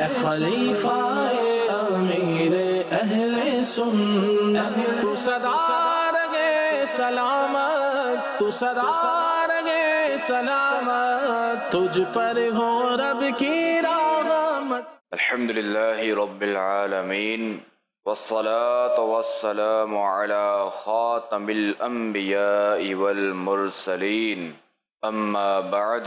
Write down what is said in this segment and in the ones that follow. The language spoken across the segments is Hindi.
खलीफा अमीर अहले सुन तू सदार गे सलामत तुझ पर हो रब की रामत अल्हम्दुलिल्लाह रब्बिल आलमीन والصلاة والسلام على خاتم الأنبياء والمرسلين أما بعد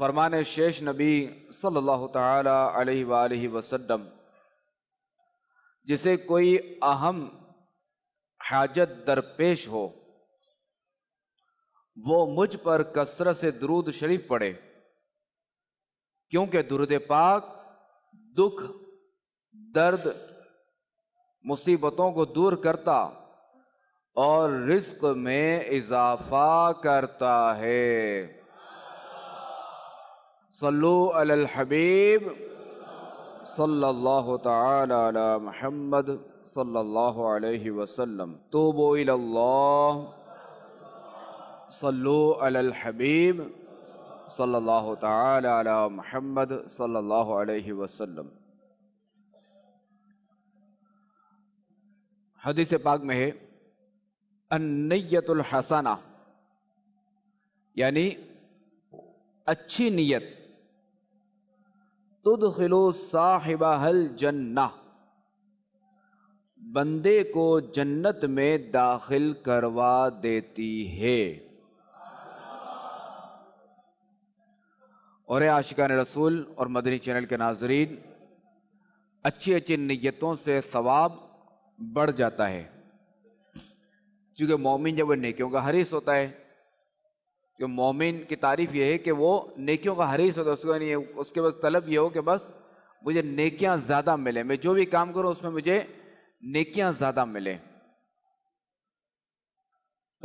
फरमान शेष नबी सल्लल्लाहु अलैहि वसल्लम जिसे कोई अहम हाजत दरपेश हो वो मुझ पर कसरत से दरूद शरीफ पड़े क्योंकि दुरुद पाक दुख दर्द मुसीबतों को दूर करता और रिस्क में इजाफा करता है सल्लु अल हबीब सल्लल्लाहु ताला अला मोहम्मद सल्लल्लाहु अलैहि वसल्लम तोबो इलल्लाह सल्लु अल हबीब सल्लल्लाहु ताला अला मोहम्मद सल्लल्लाहु अलैहि वसल्लम हदीस पाक में है अन्नयतुल हसना यानी अच्छी नीयत तुद खिलो साहिबा हल जन्ना बंदे को जन्नत में दाखिल करवा देती है और आशिकान रसूल और मदनी चैनल के नाजरीन अच्छी अच्छी नीयतों से सवाब बढ़ जाता है क्योंकि मोमिन जब नेकियों का हरीस होता है कि मोमिन की तारीफ ये है कि वो नेकियों का हरीस होता है उसको नहीं उसके बस तलब ये हो कि बस मुझे नेकियां ज़्यादा मिले मैं जो भी काम करूँ उसमें मुझे नेकियां ज़्यादा मिले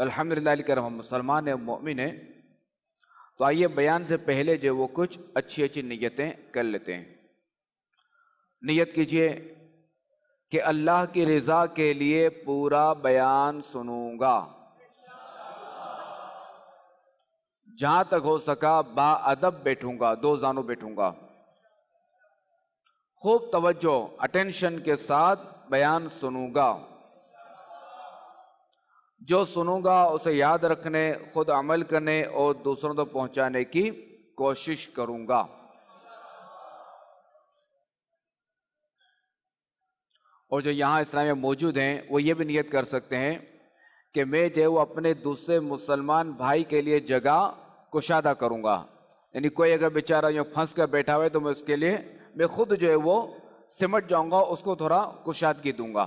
अलहमदिल्ला कर हम मुसलमान है मोमिन है तो आइए बयान से पहले जो वो कुछ अच्छी अच्छी नीयतें कर लेते हैं नीयत कीजिए कि अल्लाह की रज़ा के लिए पूरा बयान सुनूंगा जहां तक हो सका बा अदब बैठूंगा दो जानो बैठूंगा खूब तवज्जो अटेंशन के साथ बयान सुनूंगा जो सुनूंगा उसे याद रखने खुद अमल करने और दूसरों तक पहुंचाने की कोशिश करूंगा और जो यहां इस्लाम में मौजूद हैं वो ये भी नियत कर सकते हैं कि मैं जो अपने दूसरे मुसलमान भाई के लिए जगह कुशादा करूँगा यानी कोई अगर बेचारा यूँ फंस कर बैठा हुआ है तो मैं उसके लिए मैं खुद जो है वो सिमट जाऊँगा उसको थोड़ा कुशादगी दूंगा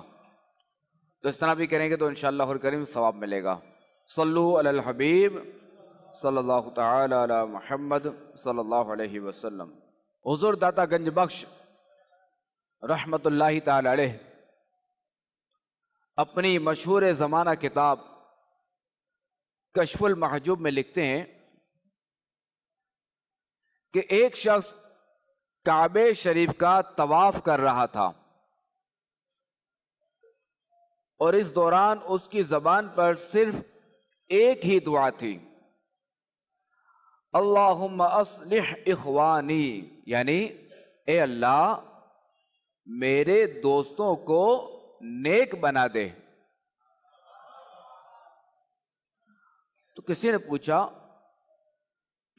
तो इस तरह भी करेंगे तो इन करीम सवाब मिलेगा सल्लू अल हबीब सल्लल्लाहु ताला महमद सल्लल्लाहु हज़ूर दाता गंज बख्श रहमत अपनी मशहूर ज़माना किताब कशफुल महजूब में लिखते हैं कि एक शख्स काबे शरीफ का तवाफ कर रहा था और इस दौरान उसकी जबान पर सिर्फ एक ही दुआ थी अल्लाह असलिह इखवानी यानी ए अल्लाह मेरे दोस्तों को नेक बना दे तो किसी ने पूछा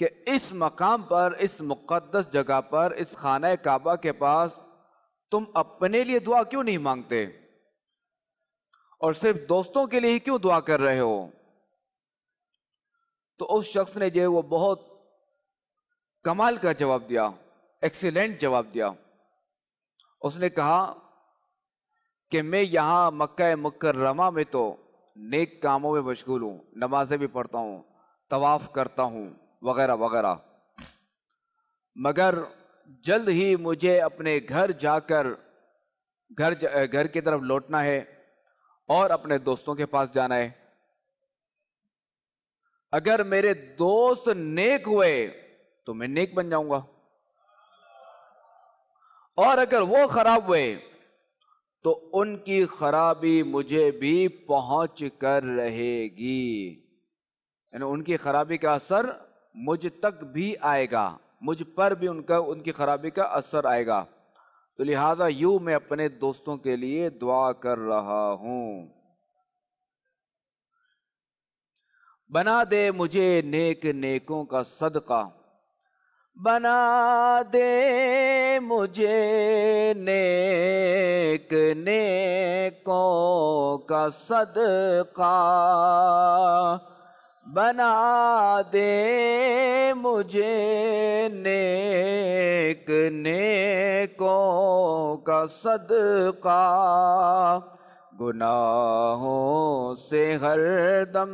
कि इस मकाम पर इस मुक़दस जगह पर इस खाना काबा के पास तुम अपने लिए दुआ क्यों नहीं मांगते और सिर्फ दोस्तों के लिए ही क्यों दुआ कर रहे हो तो उस शख्स ने जो वो बहुत कमाल का जवाब दिया एक्सीलेंट जवाब दिया उसने कहा कि मैं यहाँ मक्का रमा में तो नेक कामों में मशगूल हूँ नमाजें भी पढ़ता हूँ तवाफ़ करता हूँ वगैरह वगैरह मगर जल्द ही मुझे अपने घर जाकर घर जा, घर की तरफ लौटना है और अपने दोस्तों के पास जाना है अगर मेरे दोस्त नेक हुए तो मैं नेक बन जाऊंगा और अगर वो खराब हुए तो उनकी खराबी मुझे भी पहुंच कर रहेगी यानी उनकी खराबी का असर मुझ तक भी आएगा मुझ पर भी उनका उनकी खराबी का असर आएगा तो लिहाजा यू मैं अपने दोस्तों के लिए दुआ कर रहा हूं बना दे मुझे नेक नेकों का सदका बना दे मुझे नेक नेकों का सदका बना दे मुझे नेक नेकों का सदका गुनाहों से हरदम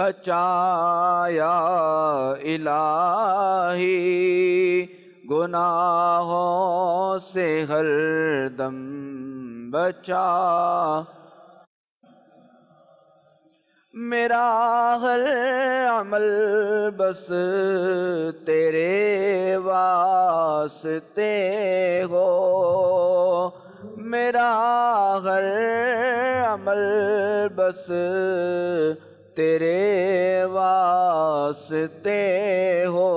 बचाया इलाही गुनाहों से हरदम बचा मेरा हर अमल बस तेरे वास्ते हो मेरा हर अमल बस तेरे वास्ते हो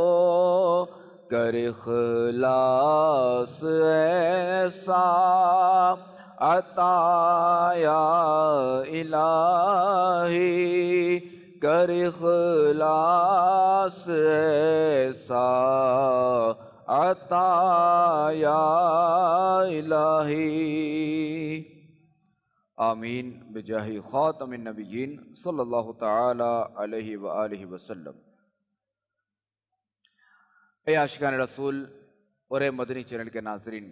कर खलास ऐसा अत या इलाही कर खलास ऐसा अता या इलाही आमीन बजाही ख़ातमिन नबीन सल्ला तह वसलम ए आशिकान रसूल और मदनी चैनल के नाजरीन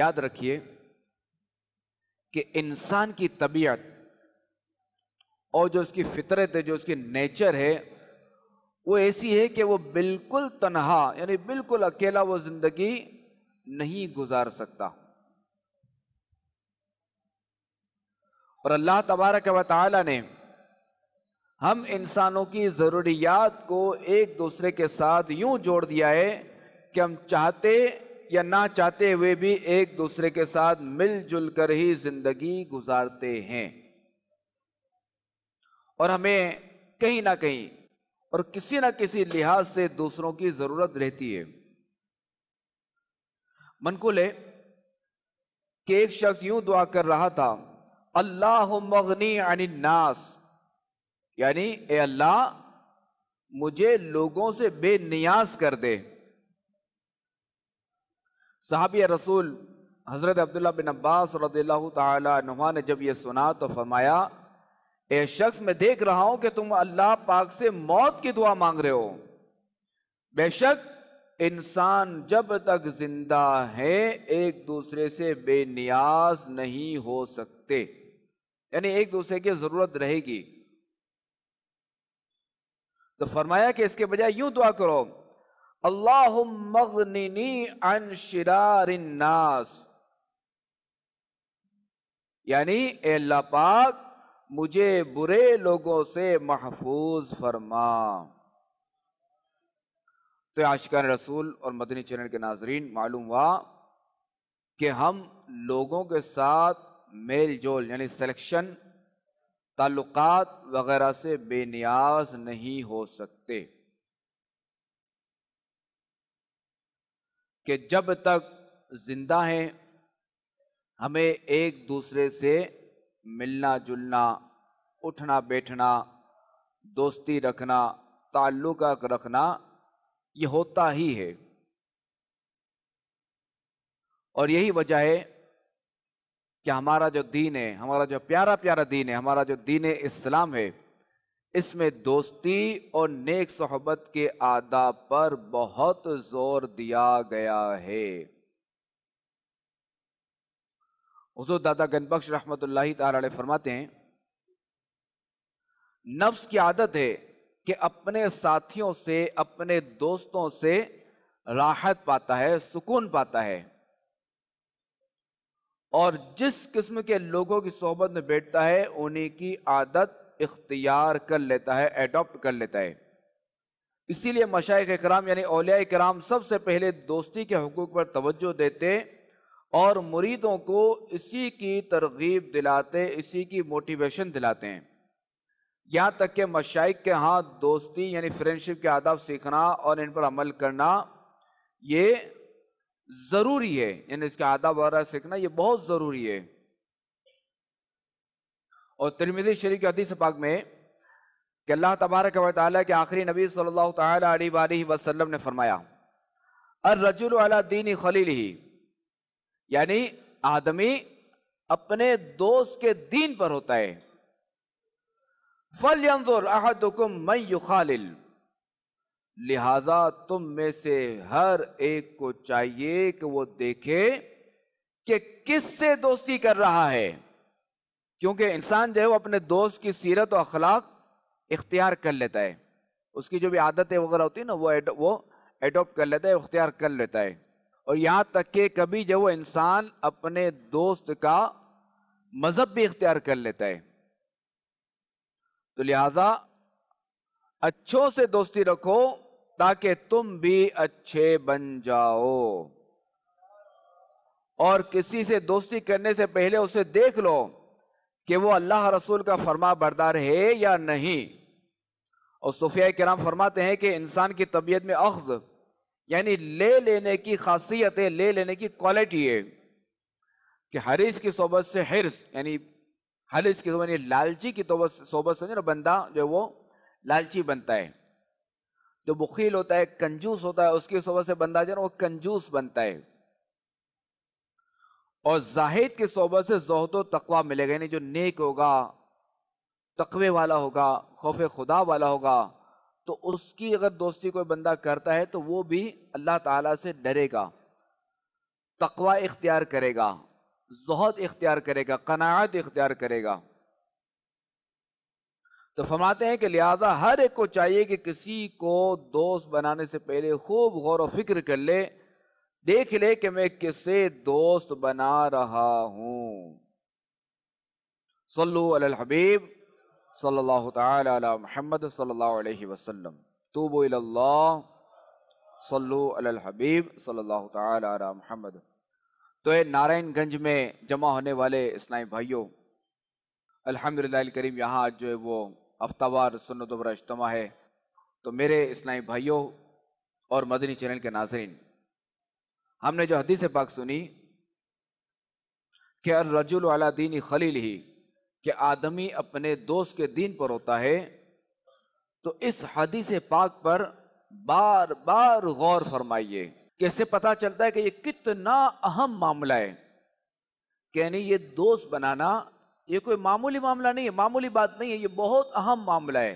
याद रखिए कि इंसान की तबीयत और जो उसकी फितरत है जो उसकी नेचर है वो ऐसी है कि वो बिल्कुल तनहा यानी बिल्कुल अकेला वो जिंदगी नहीं गुजार सकता और अल्लाह तबारक व ने हम इंसानों की ज़रूरियात को एक दूसरे के साथ यूं जोड़ दिया है कि हम चाहते या ना चाहते हुए भी एक दूसरे के साथ मिलजुल कर ही जिंदगी गुजारते हैं और हमें कहीं ना कहीं और किसी ना किसी लिहाज से दूसरों की जरूरत रहती है मनकुल है कि एक शख्स यूं दुआ कर रहा था अल्लाह मगनी यानी नास यानी ए अल्लाह मुझे लोगों से बेनियाज कर दे साहब रसूल हज़रत अब्दुल्ला बिन अब्बास रदील्ला तुमा ने जब ये सुना तो फरमाया ए शख्स मैं देख रहा हूं कि तुम अल्लाह पाक से मौत की दुआ मांग रहे हो बेशक इंसान जब तक जिंदा है एक दूसरे से बेनियाज नहीं हो सकते यानी एक दूसरे की जरूरत रहेगी तो फरमाया कि इसके बजाय यूं दुआ करो अल्लाहनी अन शिरारनास यानी अल्लाह पाक मुझे बुरे लोगों से महफूज फरमा तो आशिकान रसूल और मदनी चैनल के नाजरीन मालूम हुआ कि हम लोगों के साथ मेल जोल यानी सेलेक्शन ताल्लुकात वगैरह से बेनियाज नहीं हो सकते कि जब तक जिंदा हैं हमें एक दूसरे से मिलना जुलना उठना बैठना दोस्ती रखना ताल्लुक रखना ये होता ही है और यही वजह है कि हमारा जो दीन है हमारा जो प्यारा प्यारा दीन है हमारा जो दीन इस्लाम है इसमें दोस्ती और नेक सोहबत के आदाब पर बहुत जोर दिया गया है उसो दादा गनबख्श रहमत तारे फरमाते हैं नफ्स की आदत है कि अपने साथियों से अपने दोस्तों से राहत पाता है सुकून पाता है और जिस किस्म के लोगों की सोहबत में बैठता है उन्हीं की आदत इख्तियार कर लेता है एडॉप्ट कर लेता है इसीलिए मशाक कराम यानी अलिया कराम सबसे पहले दोस्ती के हकूक़ पर तवज्जो देते और मुरीदों को इसी की तरगीब दिलाते इसी की मोटिवेशन दिलाते हैं यहाँ तक कि मशाइ के यहाँ दोस्ती यानी फ्रेंडशिप के आदाब सीखना और इन पर अमल करना ये ज़रूरी है यानी इसके आदाब वगैरह सीखना ये बहुत ज़रूरी है और तिरमिजी शरीफ के अदीस पाक में कि अल्लाह तबारक व ताली के आखिरी नबी सल्लल्लाहु अलैहि वसल्लम ने फरमाया अर रजुल अला दीन खलील ही यानी आदमी अपने दोस्त के दीन पर होता है फल यंजुर अहदुकुम मई युखालिल लिहाजा तुम में से हर एक को चाहिए कि वो देखे कि किससे दोस्ती कर रहा है क्योंकि इंसान जो है वो अपने दोस्त की सीरत और अखलाक इख्तियार कर लेता है उसकी जो भी आदतें वगैरह होती है ना वो वो एडोप्ट कर लेता है इख्तियार कर लेता है और यहाँ तक कि कभी जो वो इंसान अपने दोस्त का मज़हब भी इख्तियार कर लेता है तो लिहाजा अच्छों से दोस्ती रखो ताकि तुम भी अच्छे बन जाओ और किसी से दोस्ती करने से पहले उसे देख लो कि वो अल्लाह रसूल का फरमा बरदार है या नहीं और सूफिया कराम फरमाते हैं कि इंसान की तबीयत में अख्ज यानी ले लेने की खासियत है ले लेने की क्वालिटी है कि हरीस की सोबत से हिरस यानी हरीस की यानी लालची की सोबत से ना बंदा जो वो लालची बनता है जो बखील होता है कंजूस होता है उसकी सोबत से बंदा जो ना वो कंजूस बनता है और जाहिद की सोबत से जहद तकवा मिलेगा यानी जो नेक होगा तकवे वाला होगा खौफ खुदा वाला होगा तो उसकी अगर दोस्ती कोई बंदा करता है तो वो भी अल्लाह ताला से डरेगा तकवा इख्तियार करेगा जहद इख्तियार करेगा कनायत इख्तियार करेगा तो फरमाते हैं कि लिहाजा हर एक को चाहिए कि किसी को दोस्त बनाने से पहले खूब गौर व फिक्र कर ले देख ले कि मैं किसे दोस्त बना रहा हूं सल्लु अल हबीब सल्लल्लाहु ताला मोहम्मद सल्लल्लाहु अलैहि वसल्लम तूबो अल्लाह सल्लु अल हबीब सल्लल्लाहु ताला मोहम्मद तो ये नारायणगंज में जमा होने वाले इस्लामी भाइयों अल्हम्दुलिल्लाह करीम यहाँ आज जो है वो हफ्तावार सुनत वरा है तो मेरे इस्लामी भाइयों और मदनी चैनल के नाजरन हमने जो हदीस पाक सुनी कि अर रजुल वाला दीन खलील ही कि आदमी अपने दोस्त के दीन पर होता है तो इस हदीस पाक पर बार बार गौर फरमाइए कैसे पता चलता है कि ये कितना अहम मामला है कहने ये दोस्त बनाना ये कोई मामूली मामला नहीं है मामूली बात नहीं है ये बहुत अहम मामला है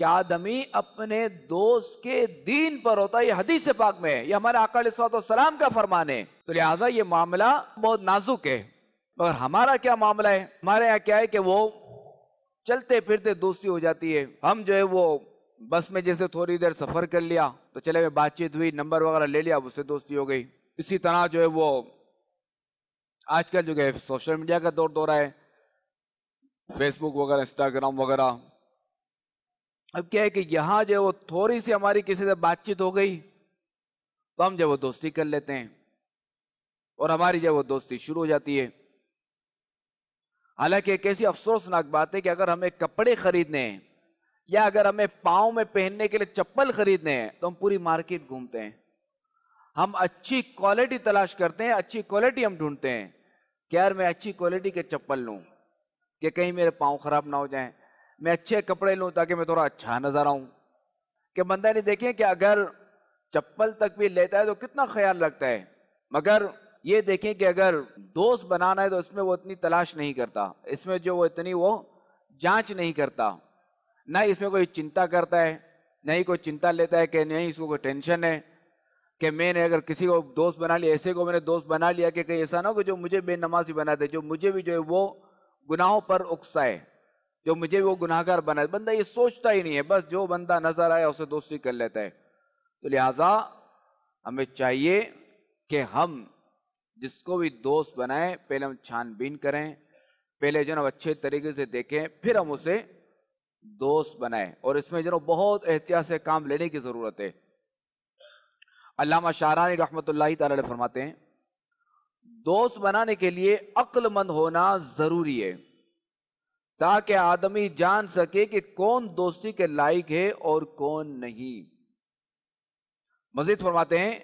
कि आदमी अपने दोस्त के दीन पर होता है हदीस पाक में ये हमारे सलाम का फरमान है तो लिहाजा ये मामला बहुत नाजुक है मगर हमारा क्या मामला है हमारे यहाँ क्या है कि वो चलते फिरते दोस्ती हो जाती है हम जो है वो बस में जैसे थोड़ी देर सफ़र कर लिया तो चले हुए बातचीत हुई नंबर वगैरह ले लिया उससे दोस्ती हो गई इसी तरह जो है वो आजकल जो है सोशल मीडिया का दौर दौरा है फेसबुक वगैरह इंस्टाग्राम वगैरह अब क्या है कि यहाँ जो है वो थोड़ी सी हमारी किसी से बातचीत हो गई तो हम जो वो दोस्ती कर लेते हैं और हमारी जो वो दोस्ती शुरू हो जाती है हालांकि एक ऐसी अफसोसनाक बात है कि अगर हमें कपड़े खरीदने हैं या अगर हमें पाँव में पहनने के लिए चप्पल खरीदने हैं तो हम पूरी मार्केट घूमते हैं हम अच्छी क्वालिटी तलाश करते हैं अच्छी क्वालिटी हम ढूंढते हैं कि यार मैं अच्छी क्वालिटी के चप्पल लूँ कि कहीं मेरे पाँव ख़राब ना हो जाएं मैं अच्छे कपड़े लूँ ताकि मैं थोड़ा अच्छा नजर आऊँ कि बंदा ने देखें कि अगर चप्पल तक भी लेता है तो कितना ख्याल रखता है मगर ये देखें कि अगर दोस्त बनाना है तो इसमें वो इतनी तलाश नहीं करता इसमें जो वो इतनी वो जांच नहीं करता ना इसमें कोई चिंता करता है ना ही कोई चिंता लेता है कि नहीं इसको कोई टेंशन है कि मैंने अगर किसी को दोस्त बना लिया ऐसे को मैंने दोस्त बना लिया कि कहीं ऐसा ना हो कि जो मुझे बेनमाजी बना दे जो मुझे भी जो है वो गुनाहों पर उकसाए जो मुझे वो गुनाहगार बना बंदा ये सोचता ही नहीं है बस जो बंदा नजर आया उसे दोस्ती कर लेता है तो लिहाजा हमें चाहिए कि हम जिसको भी दोस्त बनाएं पहले हम छानबीन करें पहले जो अच्छे तरीके से देखें फिर हम उसे दोस्त बनाए और इसमें जो बहुत एहतियात से काम लेने की ज़रूरत है अलामा शाहरानी रहमत ला फरमाते हैं दोस्त बनाने के लिए अक्लमंद होना ज़रूरी है ताकि आदमी जान सके कि कौन दोस्ती के लायक है और कौन नहीं मजीद फरमाते हैं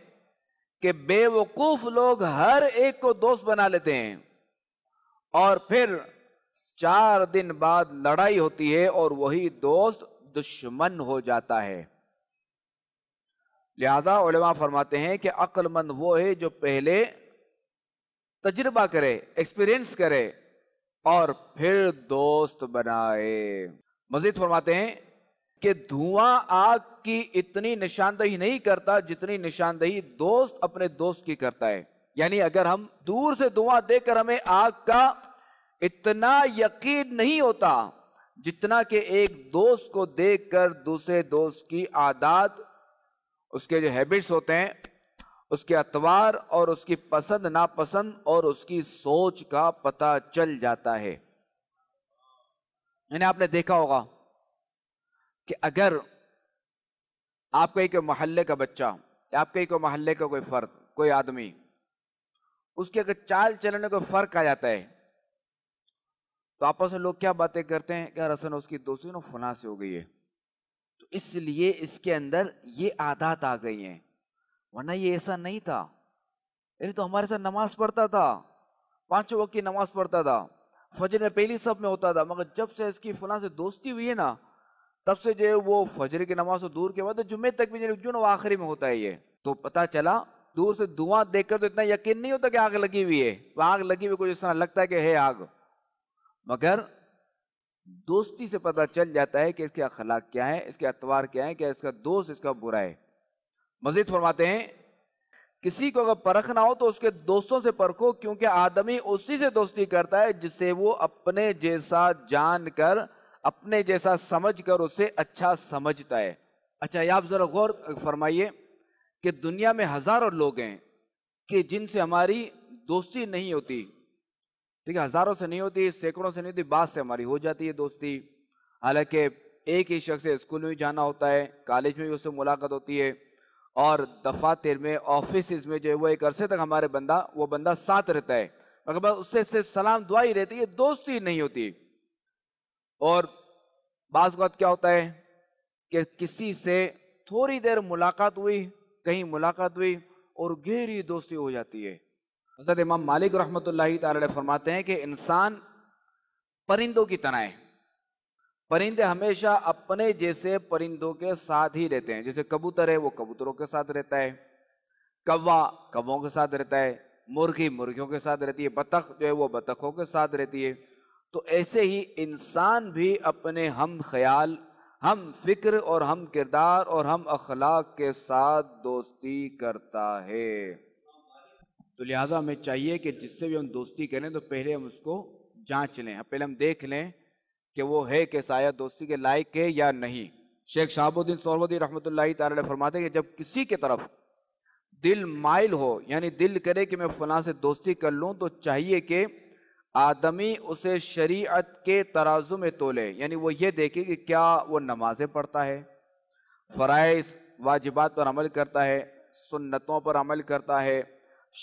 कि बेवकूफ लोग हर एक को दोस्त बना लेते हैं और फिर चार दिन बाद लड़ाई होती है और वही दोस्त दुश्मन हो जाता है लिहाजा उलमा फरमाते हैं कि अक्लमंद वो है जो पहले तजर्बा करे एक्सपीरियंस करे और फिर दोस्त बनाए मजीद फरमाते हैं कि धुआं आग की इतनी निशानदही नहीं करता जितनी निशानदही दोस्त अपने दोस्त की करता है यानी अगर हम दूर से धुआं देकर हमें आग का इतना यकीन नहीं होता जितना कि एक दोस्त को देखकर दूसरे दोस्त की आदत उसके जो हैबिट्स होते हैं उसके अतवार और उसकी पसंद नापसंद और उसकी सोच का पता चल जाता है यानी आपने देखा होगा कि अगर आपका एक मोहल्ले का बच्चा आपके एक मोहल्ले का कोई फर्द कोई आदमी उसके अगर चाल चलने में कोई फर्क आ जाता है तो आपस में लोग क्या बातें करते हैं क्या रसन उसकी दोस्ती ना फुना से हो गई है तो इसलिए इसके अंदर ये आदत आ गई है वरना ये ऐसा नहीं था अरे तो हमारे साथ नमाज पढ़ता था पांचों वक्त की नमाज पढ़ता था फजर में पहली सब में होता था मगर जब से इसकी फला से दोस्ती हुई है ना तब से जो वो फजर की नमाज से दूर के बाद जुम्मे तक भी जो ना आखिरी में होता है ये तो पता चला दूर से धुआं देखकर तो इतना यकीन नहीं होता कि आग लगी हुई है वह आग लगी हुई कुछ इस लगता है कि है आग मगर दोस्ती से पता चल जाता है कि इसके अखलाक क्या है इसके अतवार क्या है क्या इसका दोस्त इसका बुरा है मजीद फरमाते हैं किसी को अगर परखना हो तो उसके दोस्तों से परखो क्योंकि आदमी उसी से दोस्ती करता है जिसे वो अपने जैसा जानकर अपने जैसा समझकर उसे अच्छा समझता है अच्छा आप ज़रा गौर फरमाइए कि दुनिया में हज़ारों लोग हैं कि जिनसे हमारी दोस्ती नहीं होती ठीक है हज़ारों से नहीं होती सैकड़ों से नहीं होती बात से हमारी हो जाती है दोस्ती हालांकि एक ही शख्स स्कूल में भी जाना होता है कॉलेज में भी उससे मुलाकात होती है और दफातर में ऑफिस में जो है वो एक अरसे तक हमारे बंदा वो बंदा साथ रहता है मगर उससे सिर्फ सलाम दुआ ही रहती है दोस्ती नहीं होती और बाज़ क्या होता है कि किसी से थोड़ी देर मुलाकात हुई कहीं मुलाकात हुई और गहरी दोस्ती हो जाती है हजरत इमाम मालिक रहमत ला फरमाते हैं कि इंसान परिंदों की तरह है परिंदे हमेशा अपने जैसे परिंदों के साथ ही रहते हैं जैसे कबूतर है वो कबूतरों के साथ रहता है कौवा कौवों के साथ रहता है मुर्गी मुर्गियों के साथ रहती है बतख जो है वो बतखों के साथ रहती है तो ऐसे ही इंसान भी अपने हम ख्याल हम फिक्र और हम किरदार और हम अखलाक के साथ दोस्ती करता है तो लिहाजा हमें चाहिए कि जिससे भी हम दोस्ती करें तो पहले हम उसको जांच लें पहले हम देख लें कि वो है कि साया दोस्ती के लायक है या नहीं शेख शाहबुद्दीन सोरवदी रहमत तारी फरमाते कि जब किसी की तरफ दिल माइल हो यानी दिल करे कि मैं फ़ला से दोस्ती कर लूँ तो चाहिए कि आदमी उसे शरीयत के तराजू में तोले यानी वो ये देखे कि क्या वो नमाज़ें पढ़ता है फ़राइज़ वाजिबात पर अमल करता है सुन्नतों पर अमल करता है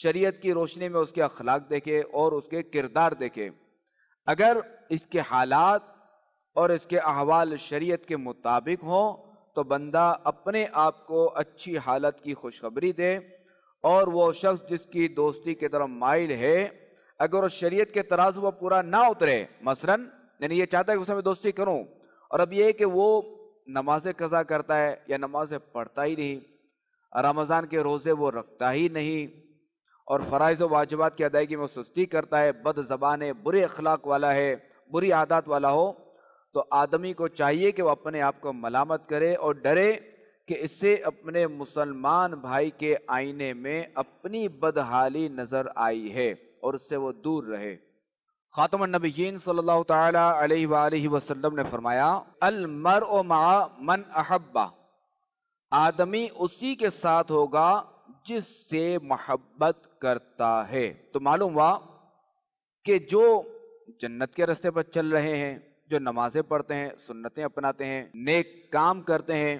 शरीयत की रोशनी में उसके अखलाक देखे और उसके किरदार देखे अगर इसके हालात और इसके अहवाल शरीयत के मुताबिक हों तो बंदा अपने आप को अच्छी हालत की खुशखबरी दे और वो शख्स जिसकी दोस्ती की तरफ माइल है अगर वो शरीयत के तराज वह पूरा ना उतरे मसलन यानी ये चाहता है कि उसमें दोस्ती करूं और अब ये कि वो नमाज कज़ा करता है या नमाज पढ़ता ही नहीं रमज़ान के रोज़े वो रखता ही नहीं और फ़राज़ वाजबात की अदायगी में सुस्ती करता है बद ज़बान बुरे अखलाक वाला है बुरी आदत वाला हो तो आदमी को चाहिए कि वो अपने आप को मलामत करे और डरे कि इससे अपने मुसलमान भाई के आईने में अपनी बदहाली नज़र आई है और उससे वो दूर रहे ख़ातम नबीन सल्ला ने फरमाया अलमर मन अहब्बा आदमी उसी के साथ होगा जिससे मोहब्बत करता है तो मालूम हुआ कि जो जन्नत के रास्ते पर चल रहे हैं जो नमाजें पढ़ते हैं सुन्नतें अपनाते हैं नेक काम करते हैं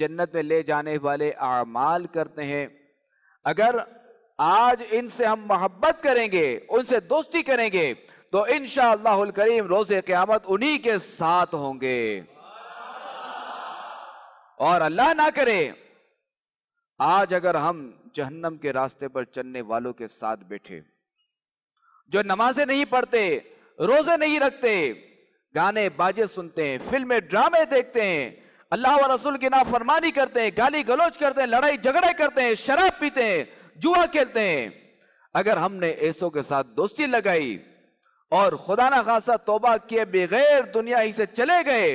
जन्नत में ले जाने वाले अमाल करते हैं अगर आज इनसे हम मोहब्बत करेंगे उनसे दोस्ती करेंगे तो इन करीम रोज क़्यामत उन्हीं के साथ होंगे और अल्लाह ना करे आज अगर हम जहन्नम के रास्ते पर चलने वालों के साथ बैठे जो नमाजें नहीं पढ़ते रोजे नहीं रखते गाने बाजे सुनते हैं फिल्में ड्रामे देखते हैं अल्लाह व रसूल की नाफरमानी करते हैं गाली गलोच करते हैं लड़ाई झगड़े करते हैं शराब पीते हैं जुआ खेलते हैं अगर हमने ऐसो के साथ दोस्ती लगाई और खुदा ना खासा तोबा किए बगैर दुनिया ही से चले गए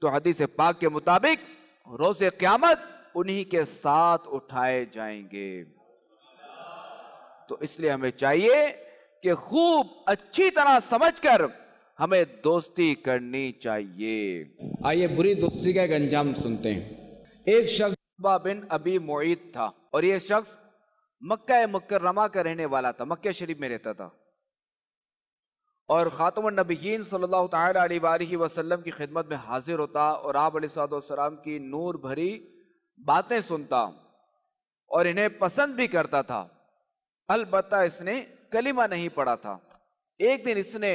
तो हदीस पाक के मुताबिक रोजे क्यामत उन्हीं के साथ उठाए जाएंगे तो इसलिए हमें चाहिए कि खूब अच्छी तरह समझकर हमें दोस्ती करनी चाहिए आइए बुरी दोस्ती का एक अंजाम सुनते हैं एक शख्स बिन अभी मोईद था और यह शख्स मक्का मुकर्रमा का रहने वाला था मक्के शरीफ में रहता था और ख़ातम नबीन सल्लल्लाहु वसल्लम की खिदमत में हाजिर होता और आप सलाम की नूर भरी बातें सुनता और इन्हें पसंद भी करता था अलबत् इसने कलिमा नहीं पढ़ा था एक दिन इसने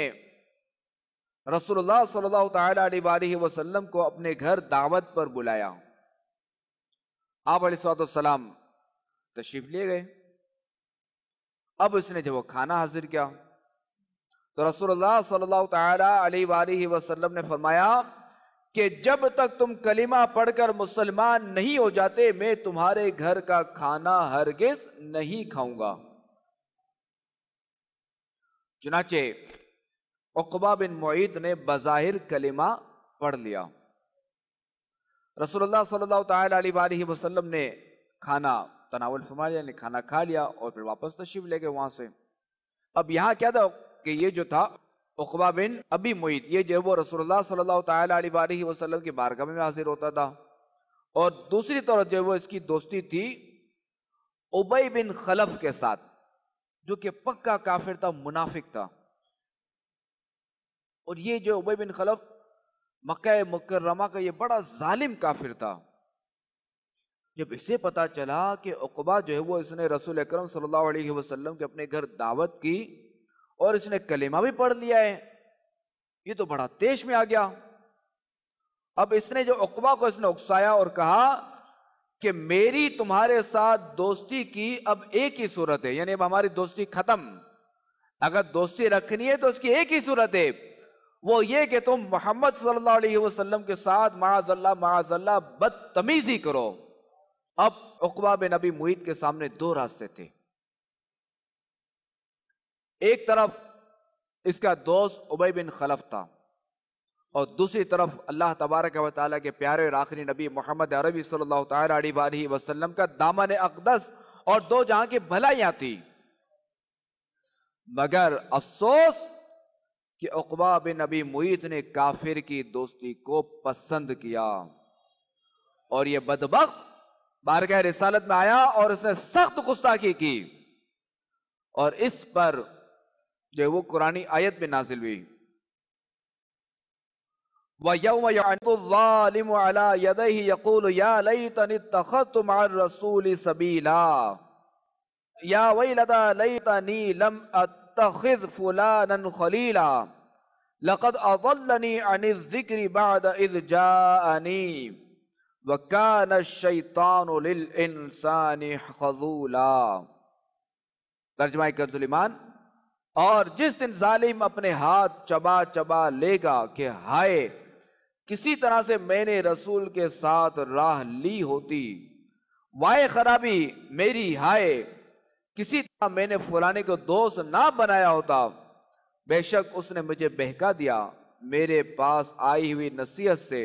रसोल्ला सल्लल्लाहु अलैहि वसल्लम को अपने घर दावत पर बुलाया हूं आप सलाम तशरीफ ले गए अब उसने जब वो खाना हाजिर किया तो रसोल्ला सल्लल्लाहु अलैहि वसल्लम ने फरमाया कि जब तक तुम कलिमा पढ़कर मुसलमान नहीं हो जाते मैं तुम्हारे घर का खाना हरगिज नहीं खाऊंगा चुनाचे उकबा बिन मोईद ने बज़ाहिर कलिमा पढ़ लिया रसोल्ला सल्ला वसल्लम ने खाना तनावल फरमा लिया खाना खा लिया और फिर वापस तशीफ ले गए वहां से अब यहाँ क्या था कि ये जो था उकबा बिन अबी मोईद ये जो वो रसोल्ला सल्ला वसलम की बारगाह में हाजिर होता था और दूसरी तरफ जो वो इसकी दोस्ती थी उबई बिन खलफ के साथ जो कि पक्का काफिर था मुनाफिक था और ये जो उबई बिन खलफ मक् मुकरमा का ये बड़ा जालिम काफिर था जब इसे पता चला कि अकबा जो है वो इसने रसूल अक्रम वसल्लम के अपने घर दावत की और इसने कलेमा भी पढ़ लिया है ये तो बड़ा तेज में आ गया अब इसने जो अकबा को इसने उकसाया और कहा कि मेरी तुम्हारे साथ दोस्ती की अब एक ही सूरत है यानी अब हमारी दोस्ती खत्म अगर दोस्ती रखनी है तो उसकी एक ही सूरत है वो ये कि तुम मोहम्मद सल्लल्लाहु अलैहि वसल्लम के साथ माजल्ला माजल्ला बदतमीजी करो अब उकबा बिन नबी मुहित के सामने दो रास्ते थे एक तरफ इसका दोस्त उबई बिन खलफ था और दूसरी तरफ अल्लाह तबारक व के प्यारे और आखिरी नबी मोहम्मद अरबी सल्ला वसल्लम का दामन अकदस और दो जहां की भलाइयां थी मगर अफसोस कि अकबा बिन अबी मुइत ने काफिर की दोस्ती को पसंद किया और यह बदबक बार गह रिसालत में आया और उसने सख्त गुस्ताखी की और इस पर जो वो कुरानी आयत में नाजिल हुई वही सबीला तखिज फुलान खलीला लकद अवलनी अनिक्र बाद इज जानी वकान शैतान इंसानी खजूला तर्जमा कंसुलिमान और जिस दिन जालिम अपने हाथ चबा चबा लेगा कि हाय किसी तरह से मैंने रसूल के साथ राह ली होती वाय खराबी मेरी हाय किसी तरह मैंने फलाने को दोस्त ना बनाया होता बेशक उसने मुझे बहका दिया मेरे पास आई हुई नसीहत से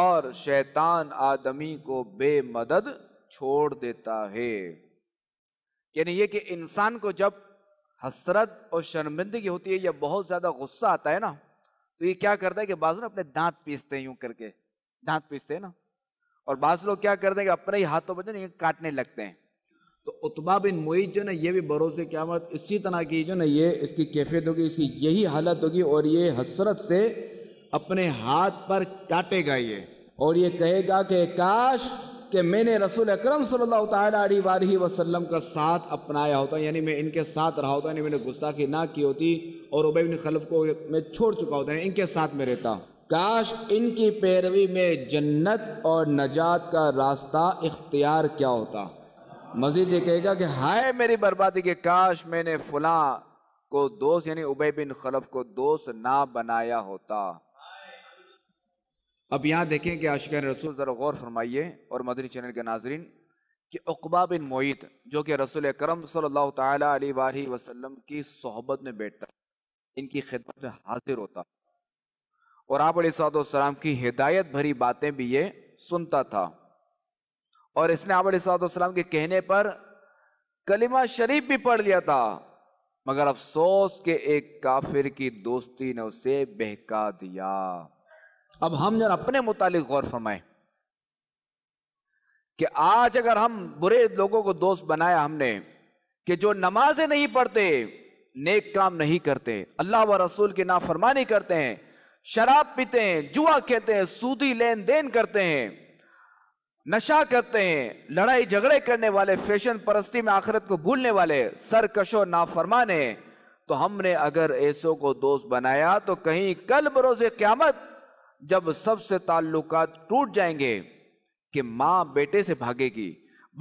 और शैतान आदमी को बेमदद छोड़ देता है यानी ये कि इंसान को जब हसरत और शर्मिंदगी होती है या बहुत ज़्यादा गुस्सा आता है ना तो ये क्या करता है कि बाजू अपने दांत पीसते हैं यूं करके दांत पीसते हैं ना और बाज लोग क्या करते हैं कि अपने ही हाथों पर जो काटने लगते हैं तो उतबा बिन मोईद जो ना ये भी भरोसे क़्यामत इसी तरह की जो ना ये इसकी कैफियत होगी इसकी यही हालत होगी और ये हसरत से अपने हाथ पर काटेगा ये और ये कहेगा कि काश कि मैंने रसूल अक्रम सल्लल्लाहु अलैहि का साथ अपनाया होता यानी मैं इनके साथ रहा होता यानी मैंने गुस्ताखी ना की होती और उबैबिन खलब को मैं छोड़ चुका होता इनके साथ में रहता काश इनकी पैरवी में जन्नत और नजात का रास्ता इख्तियार क्या होता मजीद ये कहेगा कि हाय मेरी बर्बादी के काश मैंने फुला को दोस्त यानी उबे बिन खलफ को दोस्त ना बनाया होता अब यहाँ देखें कि आशिक रसूल ज़रा गौर फरमाइए और मदनी चैनल के नाजरीन कि उकबा बिन मोइत जो कि रसूल करम सल्लल्लाहु वसल्लम की सोहबत में बैठता इनकी खिदमत में हाजिर होता और आप सलाम की हिदायत भरी बातें भी ये सुनता था और इसने आबड़म के कहने पर कलिमा शरीफ भी पढ़ लिया था मगर अफसोस के एक काफिर की दोस्ती ने उसे बहका दिया अब हम जरा अपने मुतालिक गौर फरमाए कि आज अगर हम बुरे लोगों को दोस्त बनाया हमने कि जो नमाजें नहीं पढ़ते नेक काम नहीं करते अल्लाह व रसूल की नाफरमानी करते हैं शराब पीते हैं जुआ कहते हैं सूदी लेन देन करते हैं नशा करते हैं लड़ाई झगड़े करने वाले फैशन परस्ती में आखिरत को भूलने वाले सरकशो नाफरमान है तो हमने अगर ऐसो को दोस्त बनाया तो कहीं कल बरोज क्यामत जब सबसे ताल्लुकात टूट जाएंगे कि माँ बेटे से भागेगी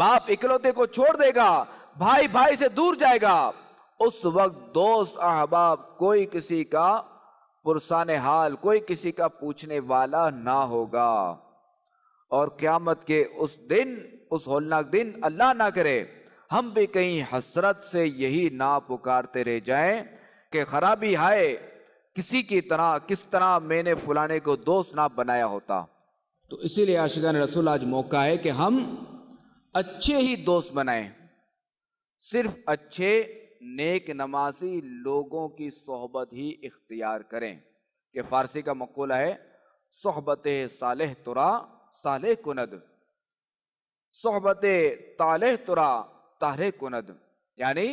बाप इकलौते को छोड़ देगा भाई भाई से दूर जाएगा उस वक्त दोस्त अहबाब कोई किसी का पुरसान हाल कोई किसी का पूछने वाला ना होगा और क़्यामत के उस दिन उस होलनाक दिन अल्लाह ना करे हम भी कहीं हसरत से यही ना पुकारते रह जाए कि खराबी आए किसी की तरह किस तरह मैंने फुलाने को दोस्त ना बनाया होता तो इसीलिए आशिका ने रसूल आज मौका है कि हम अच्छे ही दोस्त बनाए सिर्फ अच्छे नेक नमाजी लोगों की सोहबत ही इख्तियार करें कि फ़ारसी का मकूला है सोहबत साले तुरा साले कुनद सोहबत ताले तुरा तारे कुनद यानी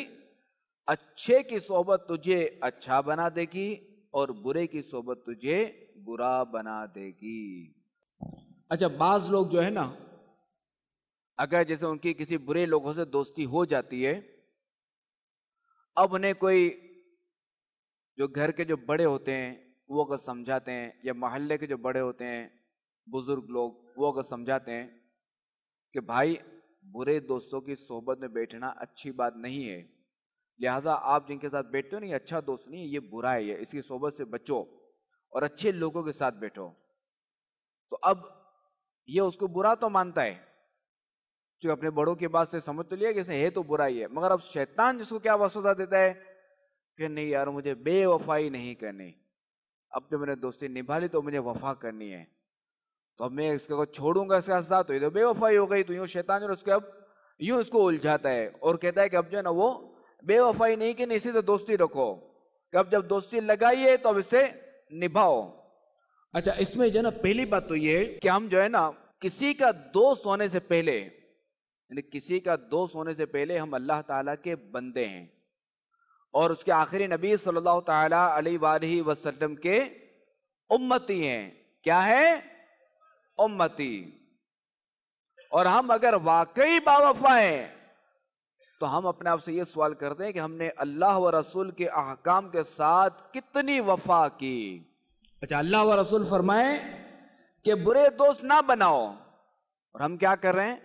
अच्छे की सोहबत तुझे अच्छा बना देगी और बुरे की सोहबत तुझे बुरा बना देगी अच्छा बाज लोग जो है ना अगर जैसे उनकी किसी बुरे लोगों से दोस्ती हो जाती है अब उन्हें कोई जो घर के जो बड़े होते हैं वो अगर समझाते हैं या मोहल्ले के जो बड़े होते हैं बुजुर्ग लोग वो अगर समझाते हैं कि भाई बुरे दोस्तों की सोहबत में बैठना अच्छी बात नहीं है लिहाजा आप जिनके साथ बैठते हो ना ये अच्छा दोस्त नहीं है ये बुरा है ये इसकी सोहबत से बचो और अच्छे लोगों के साथ बैठो तो अब ये उसको बुरा तो मानता है जो अपने बड़ों की बात से समझ तो लिया कि है तो बुरा ही है मगर अब शैतान जिसको क्या वसूसा देता है कि नहीं यार मुझे बेवफाई नहीं करनी अब जो मैंने दोस्ती निभा ली तो मुझे वफा करनी है तो अब मैं इसके को छोड़ूंगा इसके साथ तो, तो बेवफाई हो गई तो यूं शैतान जो उसके अब यूं इसको उलझाता है और कहता है कि अब जो है ना वो बेवफाई नहीं कि नहीं तो दोस्ती रखो कि अब जब दोस्ती लगाई तो अब इसे निभाओ अच्छा इसमें जो है ना पहली बात तो ये कि हम जो है ना किसी का दोस्त होने से पहले यानी किसी का दोस्त होने से पहले हम अल्लाह ताला के बंदे हैं और उसके आखिरी नबी सल्लल्लाहु ताला अलैहि वसल्लम के उम्मती हैं क्या है उम्मती और हम अगर वाकई बावफा हैं तो हम अपने आप से यह सवाल करते हैं कि हमने अल्लाह व रसूल के अहकाम के साथ कितनी वफा की अच्छा अल्लाह व रसूल फरमाए कि बुरे दोस्त ना बनाओ और हम क्या कर रहे हैं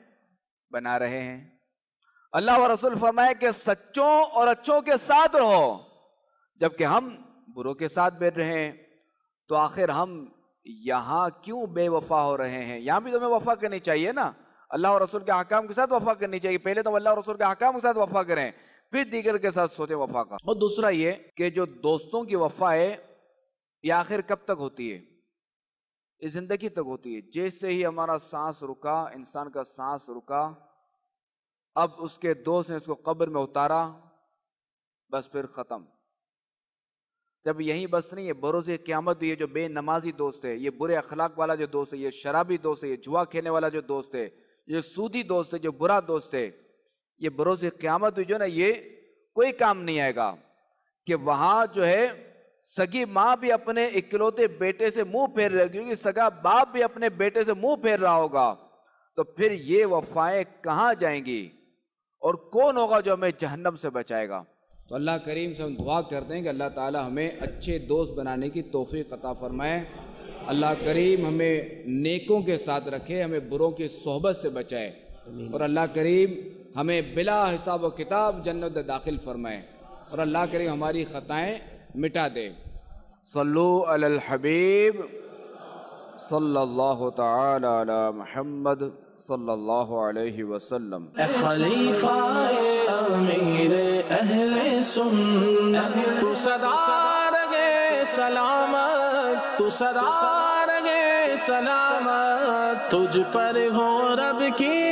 बना रहे हैं अल्लाह व रसूल फरमाए कि सच्चों और अच्छों के साथ रहो जबकि हम बुरों के साथ बैठ रहे हैं तो आखिर हम यहां क्यों बेवफा हो रहे हैं यहां भी तुम्हें वफा करनी चाहिए ना अल्लाह और रसूल के हकाम के साथ वफा करनी चाहिए पहले तो अल्लाह और रसूल के हकाम के साथ वफा करें फिर दीगर के साथ सोचे वफा का और दूसरा ये कि जो दोस्तों की वफा है ये आखिर कब तक होती है ये जिंदगी तक होती है जैसे ही हमारा सांस रुका इंसान का सांस रुका अब उसके दोस्त ने उसको कब्र में उतारा बस फिर ख़त्म जब यही बस नहीं है भरोसे क़्यामत ये जो बेनमाजी दोस्त है ये बुरे अखलाक वाला जो दोस्त है ये शराबी दोस्त है ये जुआ खेलने वाला जो दोस्त है ये सूदी दोस्त है जो बुरा दोस्त है ये भरोसे क़्यामत जो ना ये कोई काम नहीं आएगा कि वहाँ जो है सगी माँ भी अपने इकलौते बेटे से मुंह फेर रही क्योंकि सगा बाप भी अपने बेटे से मुंह फेर रहा होगा तो फिर ये वफाएं कहाँ जाएंगी और कौन होगा जो हमें जहन्नम से बचाएगा तो अल्लाह करीम से हम दुआ करते हैं कि अल्लाह ताला हमें अच्छे दोस्त बनाने की तोफ़ी अता फ़रमाए अल्लाह करीम हमें नेकों के साथ रखे हमें बुरों की सोहबत से बचाए और अल्लाह करीम हमें बिला हिसाब व किताब जन्नत दाखिल फरमाए और अल्लाह करीम हमारी ख़ताएँ मिटा दे सल्लु अल हबीब सल्लल्लाहु ताला सल्लल्लाहु अलैहि वसल्लम खलीफा सलामत तू सदा सलामत तुझ पर हो रब की